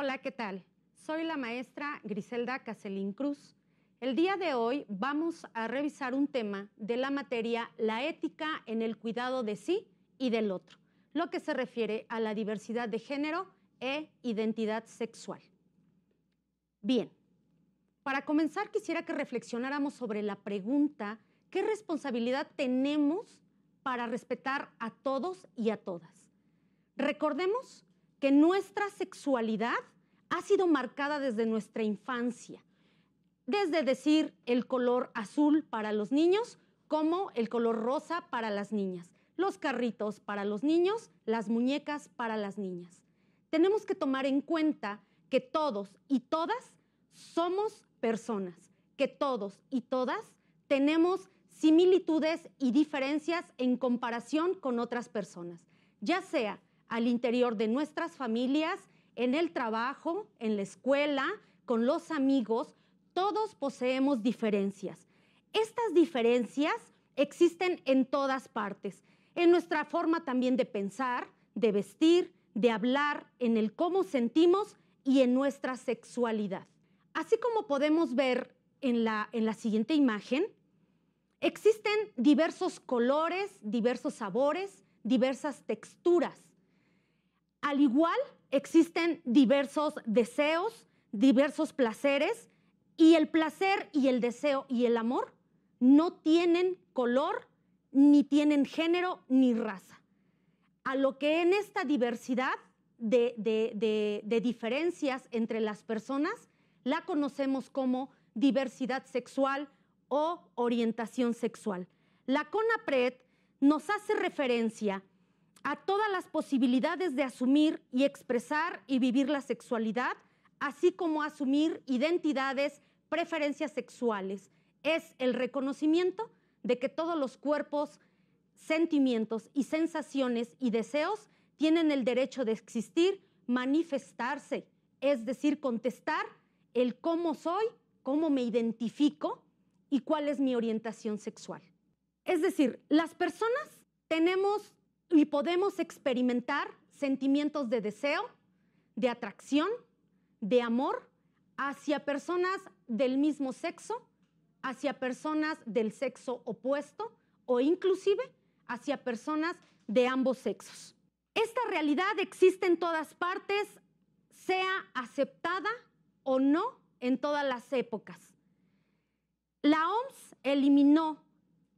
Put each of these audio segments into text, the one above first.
Hola, ¿qué tal? Soy la maestra Griselda Caselín Cruz. El día de hoy vamos a revisar un tema de la materia La ética en el cuidado de sí y del otro, lo que se refiere a la diversidad de género e identidad sexual. Bien, para comenzar quisiera que reflexionáramos sobre la pregunta, ¿qué responsabilidad tenemos para respetar a todos y a todas? Recordemos que nuestra sexualidad ha sido marcada desde nuestra infancia, desde decir el color azul para los niños como el color rosa para las niñas, los carritos para los niños, las muñecas para las niñas. Tenemos que tomar en cuenta que todos y todas somos personas, que todos y todas tenemos similitudes y diferencias en comparación con otras personas, ya sea al interior de nuestras familias, en el trabajo, en la escuela, con los amigos, todos poseemos diferencias. Estas diferencias existen en todas partes, en nuestra forma también de pensar, de vestir, de hablar, en el cómo sentimos y en nuestra sexualidad. Así como podemos ver en la, en la siguiente imagen, existen diversos colores, diversos sabores, diversas texturas. Al igual, existen diversos deseos, diversos placeres, y el placer y el deseo y el amor no tienen color, ni tienen género, ni raza. A lo que en esta diversidad de, diferencias entre las personas la conocemos como diversidad sexual o orientación sexual. La CONAPRED nos hace referencia a todas las posibilidades de asumir y expresar y vivir la sexualidad, así como asumir identidades, preferencias sexuales. Es el reconocimiento de que todos los cuerpos, sentimientos y sensaciones y deseos tienen el derecho de existir, manifestarse, es decir, contestar el cómo soy, cómo me identifico y cuál es mi orientación sexual. Es decir, las personas tenemos y podemos experimentar sentimientos de deseo, de atracción, de amor hacia personas del mismo sexo, hacia personas del sexo opuesto o inclusive hacia personas de ambos sexos. Esta realidad existe en todas partes, sea aceptada o no en todas las épocas. La OMS eliminó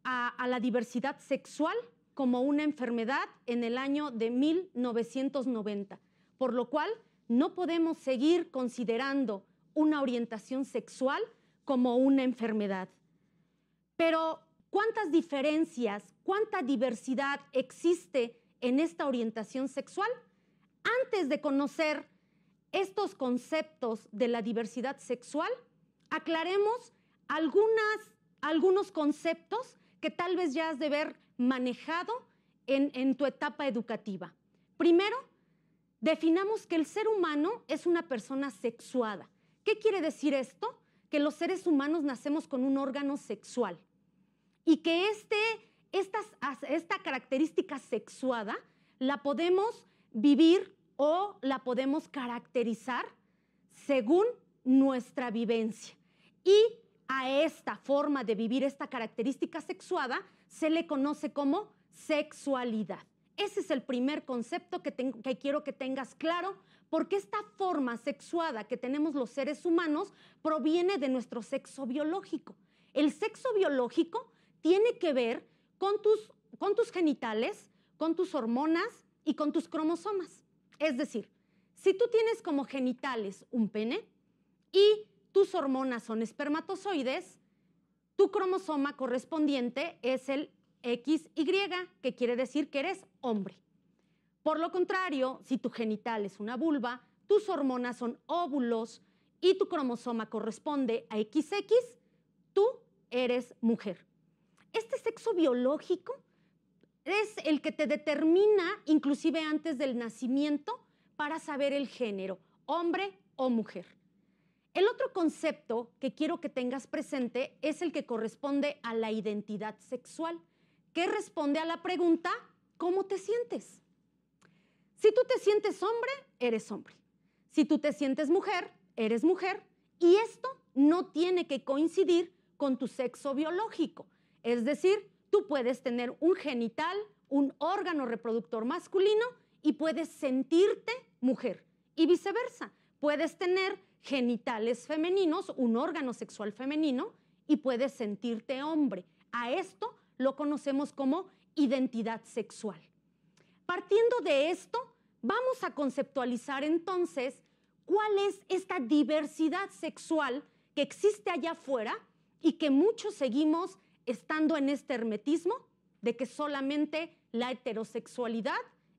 a, a la diversidad sexual como una enfermedad en el año de 1990, por lo cual no podemos seguir considerando una orientación sexual como una enfermedad. Pero, ¿cuántas diferencias, cuánta diversidad existe en esta orientación sexual? Antes de conocer estos conceptos de la diversidad sexual, aclaremos algunas, algunos conceptos que tal vez ya has de ver manejado en, tu etapa educativa. Primero, definamos que el ser humano es una persona sexuada. ¿Qué quiere decir esto? Que los seres humanos nacemos con un órgano sexual y que este, esta característica sexuada la podemos vivir o la podemos caracterizar según nuestra vivencia. Y a esta forma de vivir esta característica sexuada se le conoce como sexualidad. Ese es el primer concepto que, quiero que tengas claro, porque esta forma sexuada que tenemos los seres humanos proviene de nuestro sexo biológico. El sexo biológico tiene que ver con tus genitales, con tus hormonas y con tus cromosomas. Es decir, si tú tienes como genitales un pene y tus hormonas son espermatozoides, tu cromosoma correspondiente es el XY, que quiere decir que eres hombre. Por lo contrario, si tu genital es una vulva, tus hormonas son óvulos y tu cromosoma corresponde a XX, tú eres mujer. Este sexo biológico es el que te determina, inclusive antes del nacimiento, para saber el género, hombre o mujer. El otro concepto que quiero que tengas presente es el que corresponde a la identidad sexual, que responde a la pregunta, ¿cómo te sientes? Si tú te sientes hombre, eres hombre. Si tú te sientes mujer, eres mujer. Y esto no tiene que coincidir con tu sexo biológico. Es decir, tú puedes tener un genital, un órgano reproductor masculino y puedes sentirte mujer. Y viceversa, puedes tener genitales femeninos, un órgano sexual femenino, y puedes sentirte hombre. A esto lo conocemos como identidad sexual. Partiendo de esto, vamos a conceptualizar entonces cuál es esta diversidad sexual que existe allá afuera y que muchos seguimos estando en este hermetismo de que solamente la heterosexualidad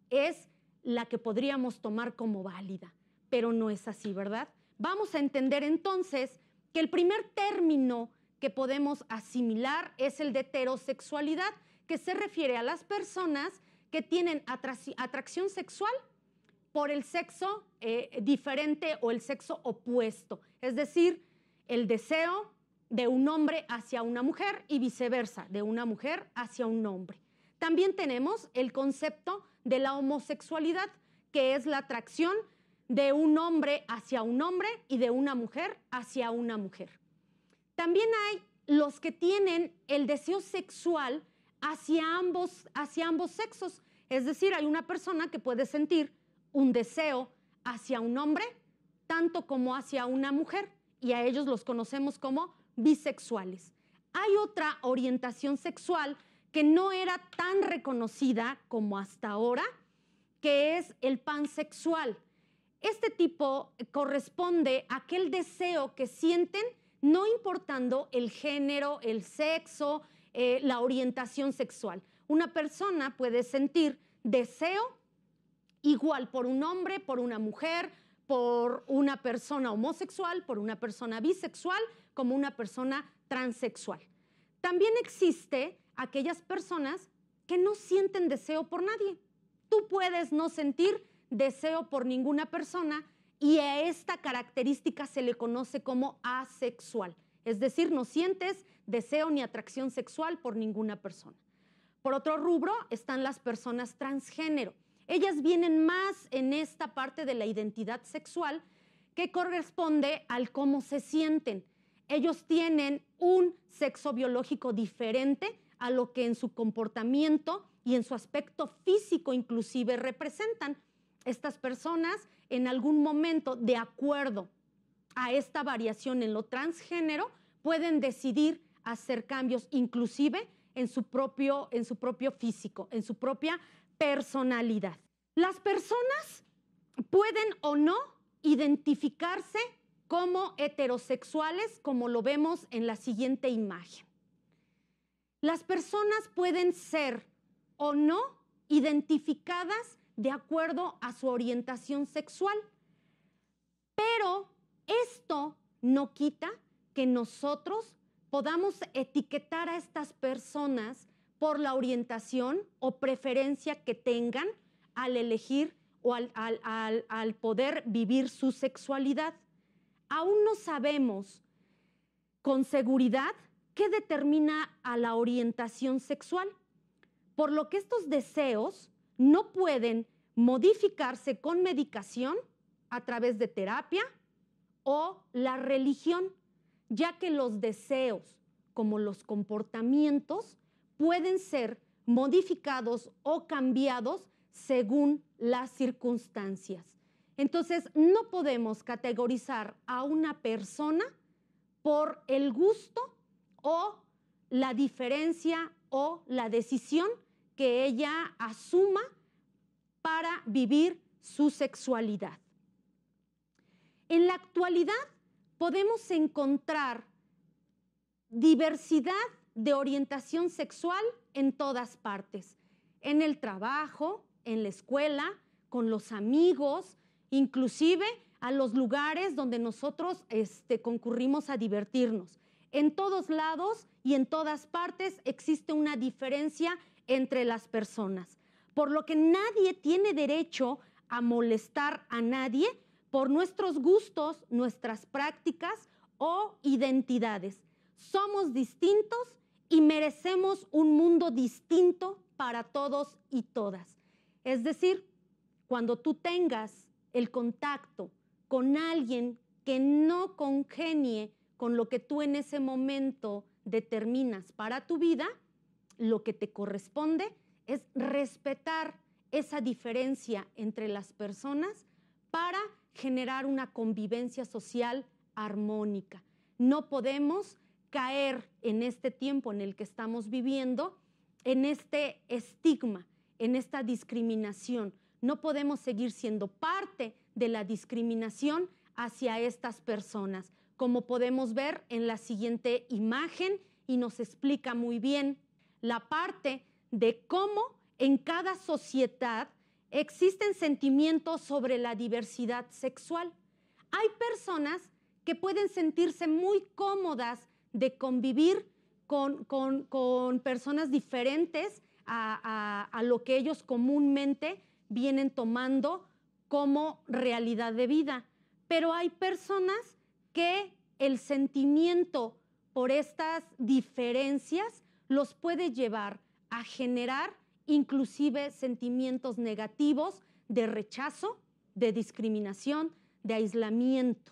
es la que podríamos tomar como válida. Pero no es así, ¿verdad? vamos a entender entonces que el primer término que podemos asimilar es el de heterosexualidad, que se refiere a las personas que tienen atracción sexual por el sexo eh, diferente o el sexo opuesto, es decir, el deseo de un hombre hacia una mujer y viceversa, de una mujer hacia un hombre. También tenemos el concepto de la homosexualidad, que es la atracción de un hombre hacia un hombre y de una mujer hacia una mujer. También hay los que tienen el deseo sexual hacia ambos, hacia ambos sexos. Es decir, hay una persona que puede sentir un deseo hacia un hombre tanto como hacia una mujer y a ellos los conocemos como bisexuales. Hay otra orientación sexual que no era tan reconocida como hasta ahora, que es el pansexual este tipo corresponde a aquel deseo que sienten no importando el género, el sexo, eh, la orientación sexual. Una persona puede sentir deseo igual por un hombre, por una mujer, por una persona homosexual, por una persona bisexual, como una persona transexual. También existe aquellas personas que no sienten deseo por nadie. Tú puedes no sentir deseo por ninguna persona y a esta característica se le conoce como asexual. Es decir, no sientes deseo ni atracción sexual por ninguna persona. Por otro rubro están las personas transgénero. Ellas vienen más en esta parte de la identidad sexual que corresponde al cómo se sienten. Ellos tienen un sexo biológico diferente a lo que en su comportamiento y en su aspecto físico inclusive representan estas personas en algún momento, de acuerdo a esta variación en lo transgénero, pueden decidir hacer cambios inclusive en su propio, en su propio físico, en su propia personalidad. Las personas pueden o no identificarse como heterosexuales, como lo vemos en la siguiente imagen. Las personas pueden ser o no identificadas de acuerdo a su orientación sexual. Pero esto no quita que nosotros podamos etiquetar a estas personas por la orientación o preferencia que tengan al elegir o al, poder vivir su sexualidad. Aún no sabemos con seguridad qué determina a la orientación sexual, por lo que estos deseos no pueden modificarse con medicación a través de terapia o la religión, ya que los deseos, como los comportamientos, pueden ser modificados o cambiados según las circunstancias. Entonces, no podemos categorizar a una persona por el gusto o la diferencia o la decisión que ella asuma para vivir su sexualidad. En la actualidad podemos encontrar diversidad de orientación sexual en todas partes, en el trabajo, en la escuela, con los amigos, inclusive a los lugares donde nosotros este, concurrimos a divertirnos. En todos lados y en todas partes existe una diferencia entre las personas. Por lo que nadie tiene derecho a molestar a nadie por nuestros gustos, nuestras prácticas o identidades. Somos distintos y merecemos un mundo distinto para todos y todas. Es decir, cuando tú tengas el contacto con alguien que no congenie con lo que tú en ese momento determinas para tu vida, lo que te corresponde es respetar esa diferencia entre las personas para generar una convivencia social armónica. No podemos caer en este tiempo en el que estamos viviendo en este estigma, en esta discriminación. No podemos seguir siendo parte de la discriminación hacia estas personas, como podemos ver en la siguiente imagen y nos explica muy bien la parte de cómo en cada sociedad existen sentimientos sobre la diversidad sexual. Hay personas que pueden sentirse muy cómodas de convivir con, personas diferentes a lo que ellos comúnmente vienen tomando como realidad de vida. Pero hay personas que el sentimiento por estas diferencias los puede llevar a generar inclusive sentimientos negativos de rechazo, de discriminación, de aislamiento.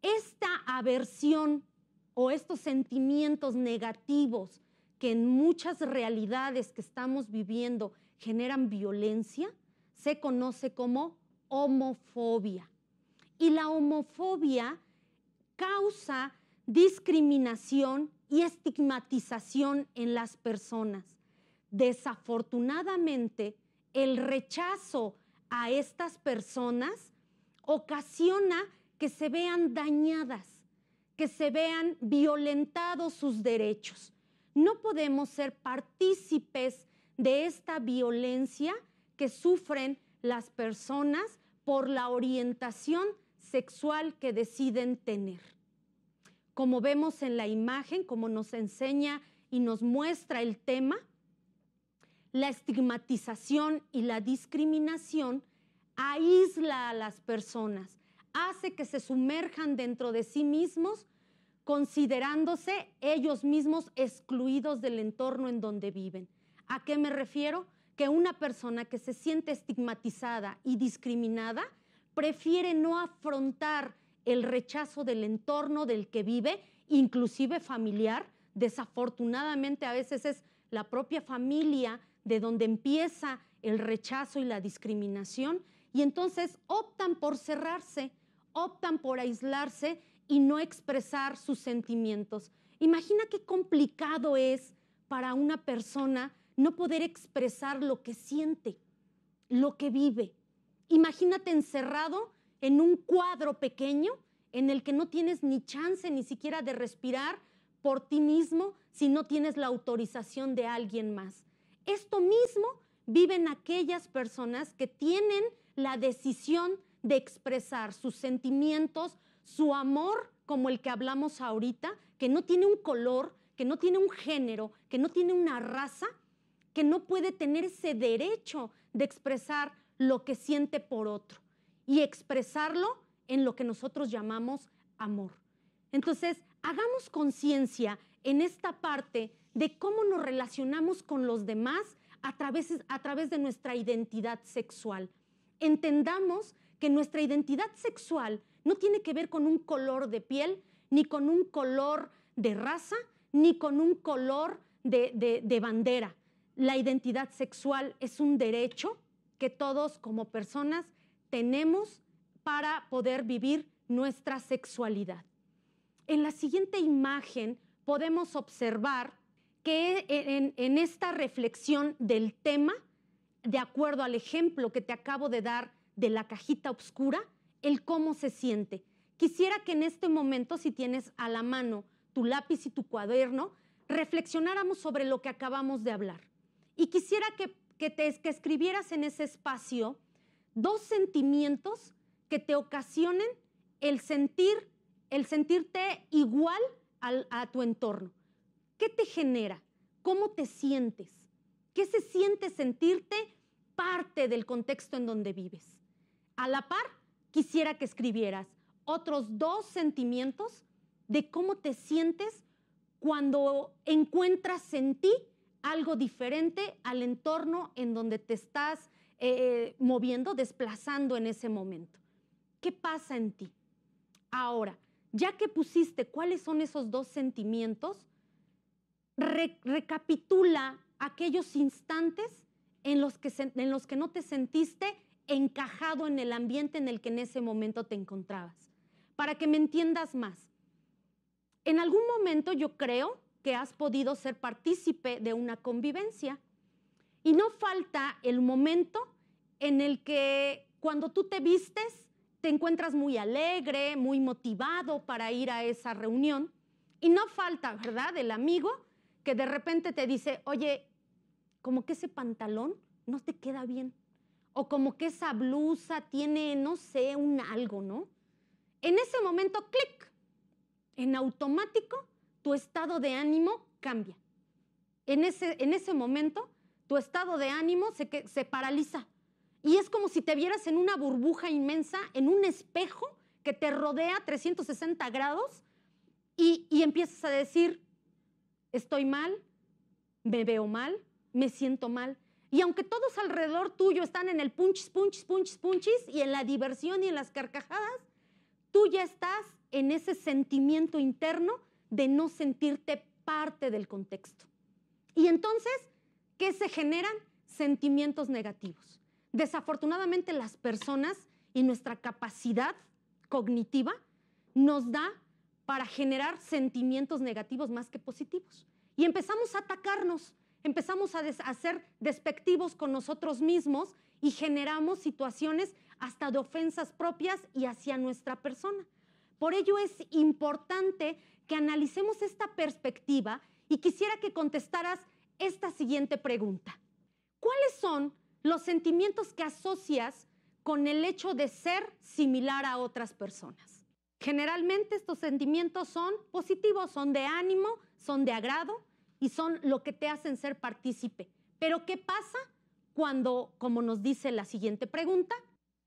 Esta aversión o estos sentimientos negativos que en muchas realidades que estamos viviendo generan violencia, se conoce como homofobia. Y la homofobia causa discriminación y estigmatización en las personas. Desafortunadamente, el rechazo a estas personas ocasiona que se vean dañadas, que se vean violentados sus derechos. No podemos ser partícipes de esta violencia que sufren las personas por la orientación sexual que deciden tener como vemos en la imagen, como nos enseña y nos muestra el tema, la estigmatización y la discriminación aísla a las personas, hace que se sumerjan dentro de sí mismos, considerándose ellos mismos excluidos del entorno en donde viven. ¿A qué me refiero? Que una persona que se siente estigmatizada y discriminada prefiere no afrontar el rechazo del entorno del que vive, inclusive familiar. Desafortunadamente a veces es la propia familia de donde empieza el rechazo y la discriminación y entonces optan por cerrarse, optan por aislarse y no expresar sus sentimientos. Imagina qué complicado es para una persona no poder expresar lo que siente, lo que vive. Imagínate encerrado en un cuadro pequeño en el que no tienes ni chance ni siquiera de respirar por ti mismo si no tienes la autorización de alguien más. Esto mismo viven aquellas personas que tienen la decisión de expresar sus sentimientos, su amor, como el que hablamos ahorita, que no tiene un color, que no tiene un género, que no tiene una raza, que no puede tener ese derecho de expresar lo que siente por otro y expresarlo en lo que nosotros llamamos amor. Entonces, hagamos conciencia en esta parte de cómo nos relacionamos con los demás a través, a través de nuestra identidad sexual. Entendamos que nuestra identidad sexual no tiene que ver con un color de piel, ni con un color de raza, ni con un color de, de bandera. La identidad sexual es un derecho que todos como personas tenemos para poder vivir nuestra sexualidad. En la siguiente imagen podemos observar que en, esta reflexión del tema, de acuerdo al ejemplo que te acabo de dar de la cajita oscura, el cómo se siente. Quisiera que en este momento, si tienes a la mano tu lápiz y tu cuaderno, reflexionáramos sobre lo que acabamos de hablar. Y quisiera que, que te, que escribieras en ese espacio dos sentimientos que te ocasionen el sentir, el sentirte igual a tu entorno. ¿Qué te genera? ¿Cómo te sientes? ¿Qué se siente sentirte parte del contexto en donde vives? A la par, quisiera que escribieras otros dos sentimientos de cómo te sientes cuando encuentras en ti algo diferente al entorno en donde te estás eh, moviendo, desplazando en ese momento. ¿Qué pasa en ti? Ahora, ya que pusiste cuáles son esos dos sentimientos, recapitula aquellos instantes en los, que en los que no te sentiste encajado en el ambiente en el que en ese momento te encontrabas. Para que me entiendas más, en algún momento yo creo que has podido ser partícipe de una convivencia y no falta el momento en el que cuando tú te vistes, te encuentras muy alegre, muy motivado para ir a esa reunión. Y no falta, ¿verdad?, el amigo que de repente te dice, oye, como que ese pantalón no te queda bien. O como que esa blusa tiene, no sé, un algo, ¿no? En ese momento, clic, en automático, tu estado de ánimo cambia. En ese, en ese momento, tu estado de ánimo se, se paraliza. Y es como si te vieras en una burbuja inmensa, en un espejo que te rodea 360 grados y, empiezas a decir, estoy mal, me veo mal, me siento mal. Y aunque todos alrededor tuyo están en el punch, punch, punch, punchis y en la diversión y en las carcajadas, tú ya estás en ese sentimiento interno de no sentirte parte del contexto. Y entonces que se generan sentimientos negativos. Desafortunadamente las personas y nuestra capacidad cognitiva nos da para generar sentimientos negativos más que positivos. Y empezamos a atacarnos, empezamos a, hacer despectivos con nosotros mismos y generamos situaciones hasta de ofensas propias y hacia nuestra persona. Por ello es importante que analicemos esta perspectiva y quisiera que contestaras esta siguiente pregunta. ¿Cuáles son los sentimientos que asocias con el hecho de ser similar a otras personas? Generalmente estos sentimientos son positivos, son de ánimo, son de agrado y son lo que te hacen ser partícipe. Pero ¿qué pasa cuando, como nos dice la siguiente pregunta,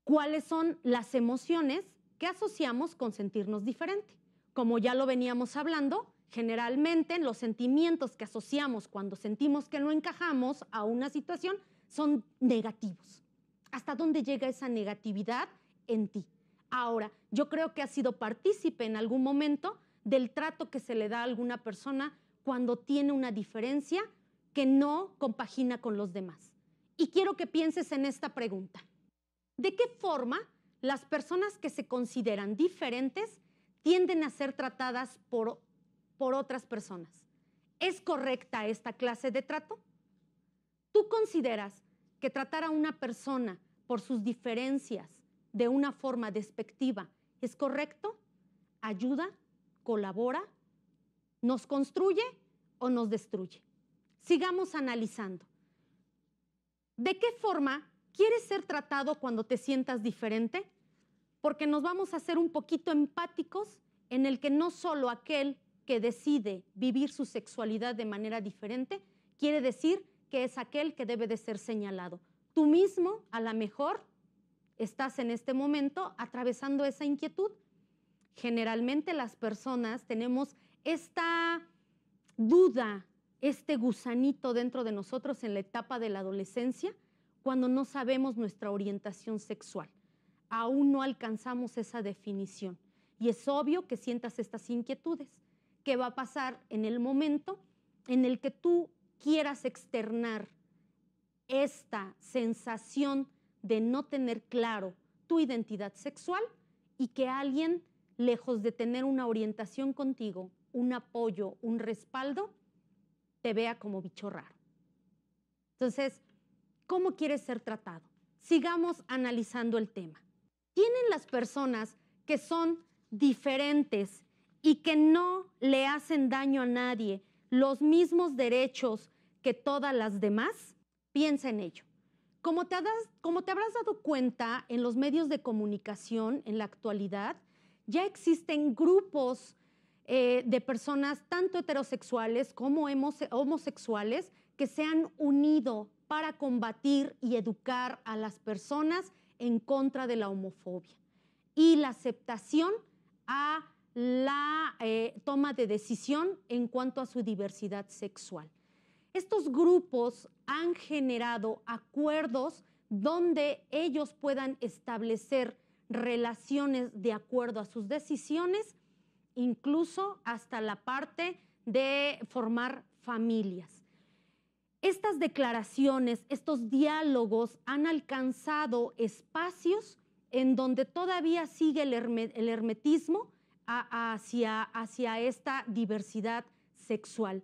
cuáles son las emociones que asociamos con sentirnos diferente? Como ya lo veníamos hablando, Generalmente los sentimientos que asociamos cuando sentimos que no encajamos a una situación son negativos. ¿Hasta dónde llega esa negatividad en ti? Ahora, yo creo que has sido partícipe en algún momento del trato que se le da a alguna persona cuando tiene una diferencia que no compagina con los demás. Y quiero que pienses en esta pregunta. ¿De qué forma las personas que se consideran diferentes tienden a ser tratadas por otras personas. ¿Es correcta esta clase de trato? ¿Tú consideras que tratar a una persona por sus diferencias de una forma despectiva es correcto? ¿Ayuda? ¿Colabora? ¿Nos construye o nos destruye? Sigamos analizando. ¿De qué forma quieres ser tratado cuando te sientas diferente? Porque nos vamos a hacer un poquito empáticos en el que no solo aquel que decide vivir su sexualidad de manera diferente, quiere decir que es aquel que debe de ser señalado. Tú mismo, a lo mejor, estás en este momento atravesando esa inquietud. Generalmente las personas tenemos esta duda, este gusanito dentro de nosotros en la etapa de la adolescencia, cuando no sabemos nuestra orientación sexual. Aún no alcanzamos esa definición. Y es obvio que sientas estas inquietudes qué va a pasar en el momento en el que tú quieras externar esta sensación de no tener claro tu identidad sexual y que alguien, lejos de tener una orientación contigo, un apoyo, un respaldo, te vea como bicho raro. Entonces, ¿cómo quieres ser tratado? Sigamos analizando el tema. ¿Tienen las personas que son diferentes y que no le hacen daño a nadie los mismos derechos que todas las demás, piensa en ello. Como te, como te habrás dado cuenta, en los medios de comunicación en la actualidad ya existen grupos eh, de personas tanto heterosexuales como homosexuales que se han unido para combatir y educar a las personas en contra de la homofobia y la aceptación a la eh, toma de decisión en cuanto a su diversidad sexual. Estos grupos han generado acuerdos donde ellos puedan establecer relaciones de acuerdo a sus decisiones, incluso hasta la parte de formar familias. Estas declaraciones, estos diálogos han alcanzado espacios en donde todavía sigue el, hermetismo, hacia, hacia esta diversidad sexual.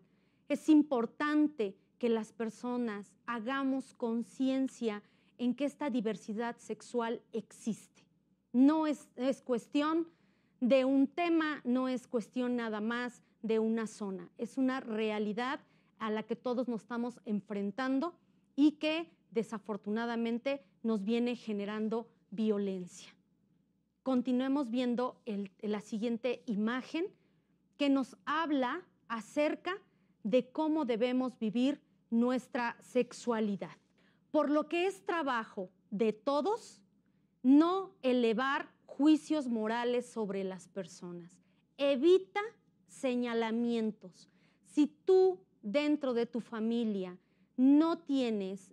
Es importante que las personas hagamos conciencia en que esta diversidad sexual existe. No es, cuestión de un tema, no es cuestión nada más de una zona, es una realidad a la que todos nos estamos enfrentando y que desafortunadamente nos viene generando violencia continuemos viendo la siguiente imagen que nos habla acerca de cómo debemos vivir nuestra sexualidad. Por lo que es trabajo de todos, no elevar juicios morales sobre las personas. Evita señalamientos. Si tú dentro de tu familia no tienes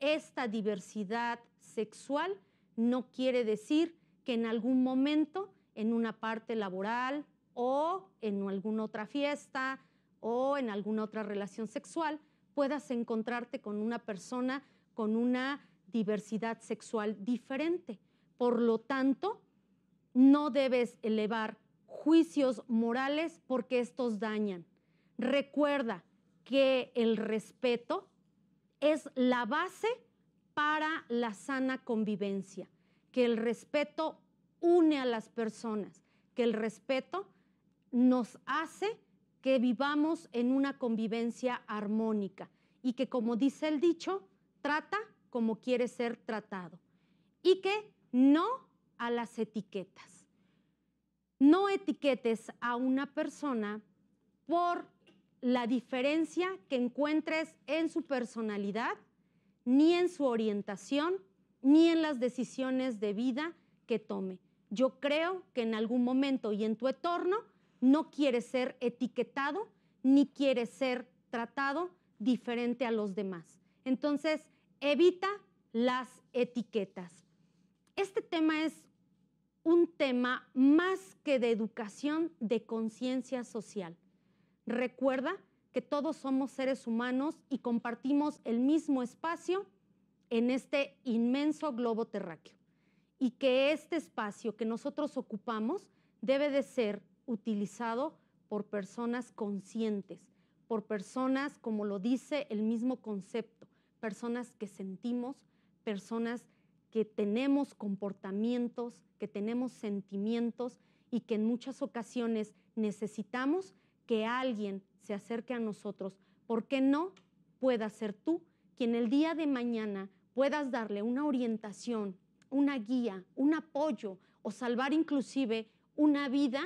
esta diversidad sexual, no quiere decir en algún momento, en una parte laboral o en alguna otra fiesta o en alguna otra relación sexual, puedas encontrarte con una persona con una diversidad sexual diferente. Por lo tanto, no debes elevar juicios morales porque estos dañan. Recuerda que el respeto es la base para la sana convivencia que el respeto une a las personas, que el respeto nos hace que vivamos en una convivencia armónica y que, como dice el dicho, trata como quiere ser tratado y que no a las etiquetas. No etiquetes a una persona por la diferencia que encuentres en su personalidad, ni en su orientación, ni en las decisiones de vida que tome. Yo creo que en algún momento y en tu entorno no quieres ser etiquetado ni quieres ser tratado diferente a los demás. Entonces, evita las etiquetas. Este tema es un tema más que de educación de conciencia social. Recuerda que todos somos seres humanos y compartimos el mismo espacio en este inmenso globo terráqueo y que este espacio que nosotros ocupamos debe de ser utilizado por personas conscientes, por personas, como lo dice el mismo concepto, personas que sentimos, personas que tenemos comportamientos, que tenemos sentimientos y que en muchas ocasiones necesitamos que alguien se acerque a nosotros. ¿Por qué no pueda ser tú quien el día de mañana puedas darle una orientación, una guía, un apoyo o salvar inclusive una vida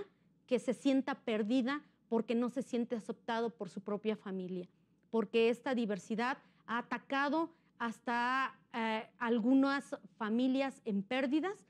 que se sienta perdida porque no se siente aceptado por su propia familia, porque esta diversidad ha atacado hasta eh, algunas familias en pérdidas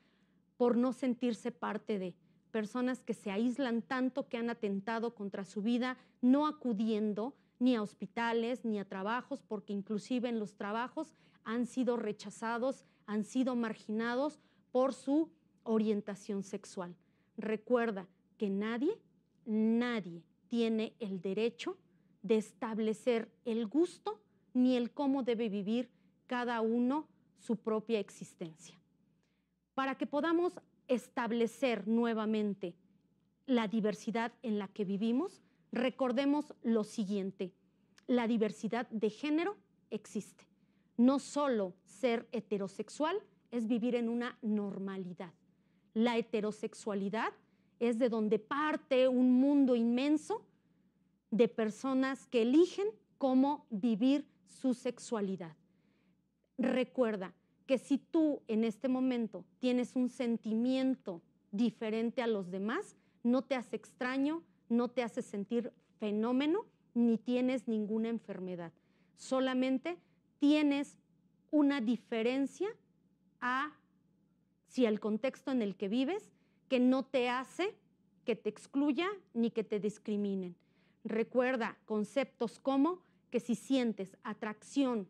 por no sentirse parte de personas que se aíslan tanto que han atentado contra su vida, no acudiendo ni a hospitales ni a trabajos, porque inclusive en los trabajos han sido rechazados, han sido marginados por su orientación sexual. Recuerda que nadie, nadie tiene el derecho de establecer el gusto ni el cómo debe vivir cada uno su propia existencia. Para que podamos establecer nuevamente la diversidad en la que vivimos, recordemos lo siguiente, la diversidad de género existe. No solo ser heterosexual es vivir en una normalidad. La heterosexualidad es de donde parte un mundo inmenso de personas que eligen cómo vivir su sexualidad. Recuerda que si tú en este momento tienes un sentimiento diferente a los demás, no te hace extraño, no te hace sentir fenómeno, ni tienes ninguna enfermedad. Solamente tienes una diferencia a si el contexto en el que vives, que no te hace que te excluya ni que te discriminen. Recuerda conceptos como que si sientes atracción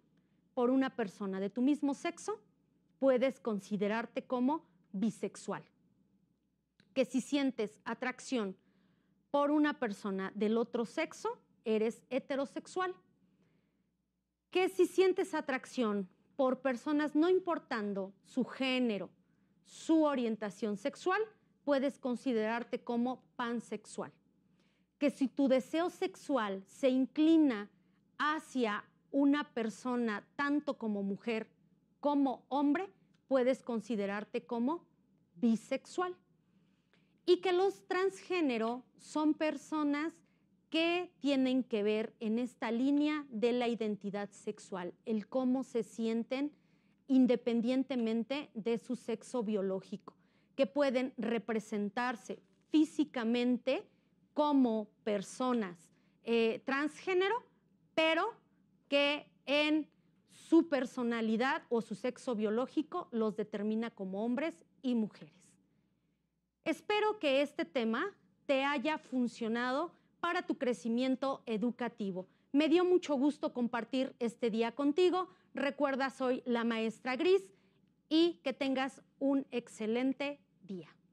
por una persona de tu mismo sexo, puedes considerarte como bisexual. Que si sientes atracción por una persona del otro sexo, eres heterosexual que si sientes atracción por personas no importando su género, su orientación sexual, puedes considerarte como pansexual. Que si tu deseo sexual se inclina hacia una persona tanto como mujer como hombre, puedes considerarte como bisexual. Y que los transgénero son personas ¿Qué tienen que ver en esta línea de la identidad sexual? El cómo se sienten independientemente de su sexo biológico, que pueden representarse físicamente como personas eh, transgénero, pero que en su personalidad o su sexo biológico los determina como hombres y mujeres. Espero que este tema te haya funcionado para tu crecimiento educativo. Me dio mucho gusto compartir este día contigo. Recuerda, soy la maestra Gris y que tengas un excelente día.